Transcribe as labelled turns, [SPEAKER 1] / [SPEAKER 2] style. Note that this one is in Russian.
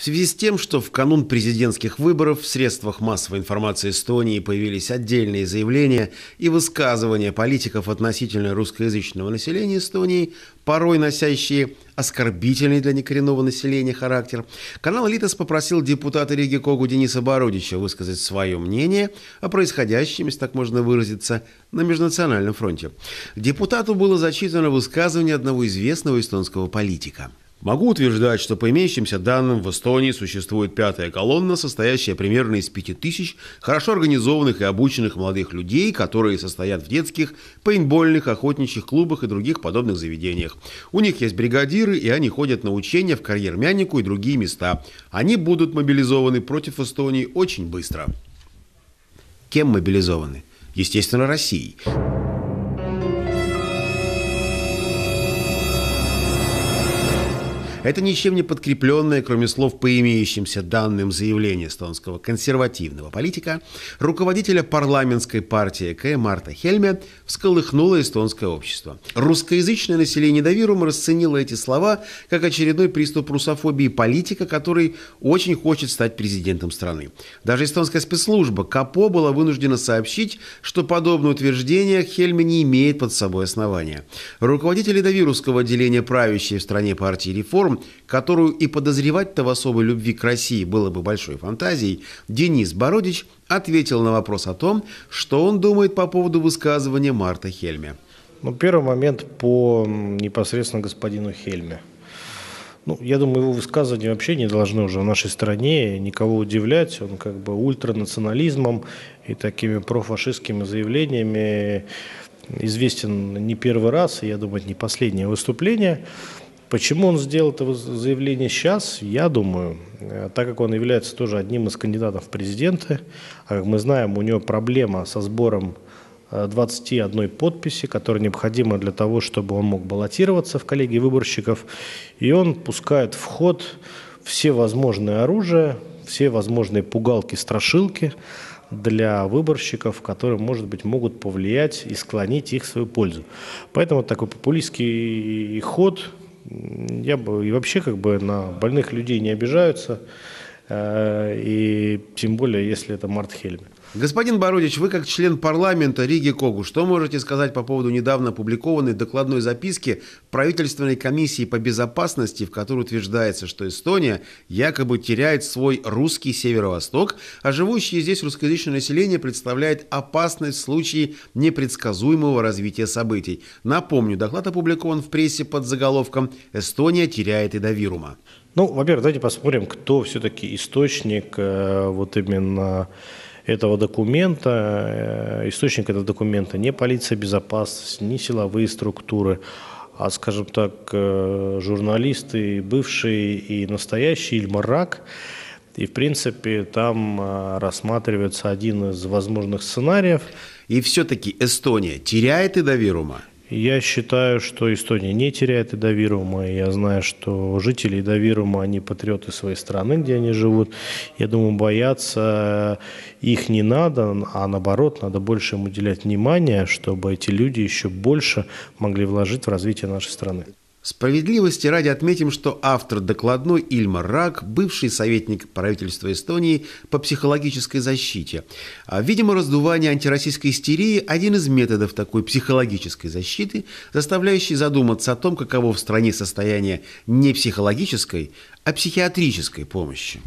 [SPEAKER 1] В связи с тем, что в канун президентских выборов в средствах массовой информации Эстонии появились отдельные заявления и высказывания политиков относительно русскоязычного населения Эстонии, порой носящие оскорбительный для некоренного населения характер, канал «Литос» попросил депутата Риги Когу Дениса Бородича высказать свое мнение о происходящем, если так можно выразиться, на межнациональном фронте. Депутату было зачитано высказывание одного известного эстонского политика – Могу утверждать, что по имеющимся данным в Эстонии существует пятая колонна, состоящая примерно из пяти тысяч хорошо организованных и обученных молодых людей, которые состоят в детских, пейнтбольных, охотничьих клубах и других подобных заведениях. У них есть бригадиры, и они ходят на учения в карьер, карьермяннику и другие места. Они будут мобилизованы против Эстонии очень быстро. Кем мобилизованы? Естественно, Россией. Это ничем не подкрепленное, кроме слов по имеющимся данным заявление эстонского консервативного политика, руководителя парламентской партии К. Марта Хельме, всколыхнуло эстонское общество. Русскоязычное население Давирум расценило эти слова как очередной приступ русофобии политика, который очень хочет стать президентом страны. Даже эстонская спецслужба КАПО была вынуждена сообщить, что подобное утверждение Хельме не имеет под собой основания. Руководители довирусского отделения правящей в стране партии реформ форм, которую и подозревать-то в особой любви к России было бы большой фантазией, Денис Бородич ответил на вопрос о том, что он думает по поводу высказывания Марта Хельме. Ну, первый момент
[SPEAKER 2] по непосредственно господину Хельме. Ну, я думаю, его высказывания вообще не должны уже в нашей стране никого удивлять. Он как бы ультранационализмом и такими профашистскими заявлениями известен не первый раз, и, я думаю, не последнее выступление. Почему он сделал это заявление сейчас, я думаю, э, так как он является тоже одним из кандидатов в президенты, а как мы знаем, у него проблема со сбором 21 э, подписи, которая необходима для того, чтобы он мог баллотироваться в коллегии выборщиков, и он пускает в ход все возможные оружия, все возможные пугалки, страшилки для выборщиков, которые, может быть, могут повлиять и склонить их в свою пользу. Поэтому такой популистский ход я бы и вообще как бы на больных людей не обижаются. Э, и тем более, если это Март Хельме.
[SPEAKER 1] Господин Бородич, вы как член парламента Риги Когу, что можете сказать по поводу недавно опубликованной докладной записки правительственной комиссии по безопасности, в которой утверждается, что Эстония якобы теряет свой русский северо-восток, а живущее здесь русскоязычное население представляет опасность в случае непредсказуемого развития событий. Напомню, доклад опубликован в прессе под заголовком «Эстония теряет Эдовирума».
[SPEAKER 2] Ну, во-первых, давайте посмотрим, кто все-таки источник э, вот именно этого документа. Э, источник этого документа не полиция безопасности, не силовые структуры, а, скажем так, э, журналисты, бывшие и настоящие, Ильмарак. И, в принципе, там рассматривается один из возможных сценариев. И все-таки Эстония теряет и доверума? Я считаю, что Эстония не теряет Эдовирума. Я знаю, что жители Эдовирума, они патриоты своей страны, где они живут. Я думаю, бояться их не надо, а наоборот, надо больше им уделять внимание, чтобы эти люди еще больше могли вложить в
[SPEAKER 1] развитие нашей страны. Справедливости ради отметим, что автор докладной Ильмар Рак, бывший советник правительства Эстонии по психологической защите. А, видимо, раздувание антироссийской истерии – один из методов такой психологической защиты, заставляющий задуматься о том, каково в стране состояние не психологической, а психиатрической помощи.